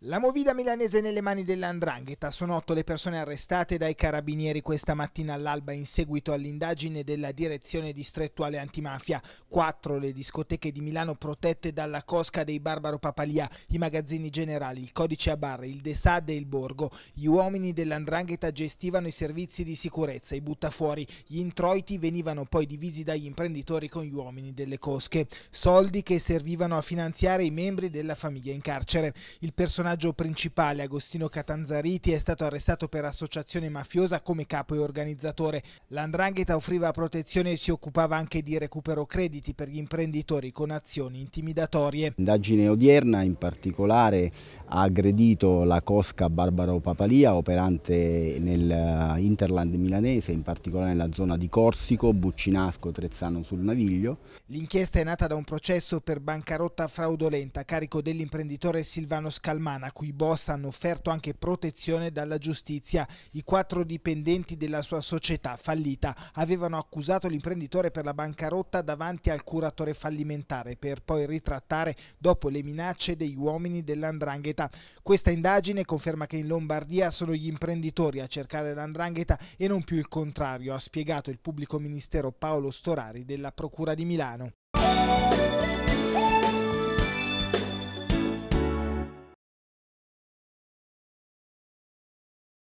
La movida milanese nelle mani dell'Andrangheta sono otto le persone arrestate dai carabinieri questa mattina all'alba in seguito all'indagine della direzione distrettuale antimafia. Quattro le discoteche di Milano protette dalla cosca dei Barbaro Papalia, i magazzini generali, il codice a barre, il Desad e il Borgo. Gli uomini dell'Andrangheta gestivano i servizi di sicurezza, i buttafuori. Gli introiti venivano poi divisi dagli imprenditori con gli uomini delle cosche. Soldi che servivano a finanziare i membri della famiglia in carcere. Il personaggio personaggio principale, Agostino Catanzariti, è stato arrestato per associazione mafiosa come capo e organizzatore. L'andrangheta offriva protezione e si occupava anche di recupero crediti per gli imprenditori con azioni intimidatorie. L'indagine odierna in particolare ha aggredito la cosca Barbaro Papalia, operante nell'Interland eh, milanese, in particolare nella zona di Corsico, Buccinasco, Trezzano sul Naviglio. L'inchiesta è nata da un processo per bancarotta fraudolenta a carico dell'imprenditore Silvano Scalmani Toscana, cui boss hanno offerto anche protezione dalla giustizia. I quattro dipendenti della sua società fallita avevano accusato l'imprenditore per la bancarotta davanti al curatore fallimentare per poi ritrattare dopo le minacce degli uomini dell'Andrangheta. Questa indagine conferma che in Lombardia sono gli imprenditori a cercare l'Andrangheta e non più il contrario, ha spiegato il pubblico ministero Paolo Storari della Procura di Milano.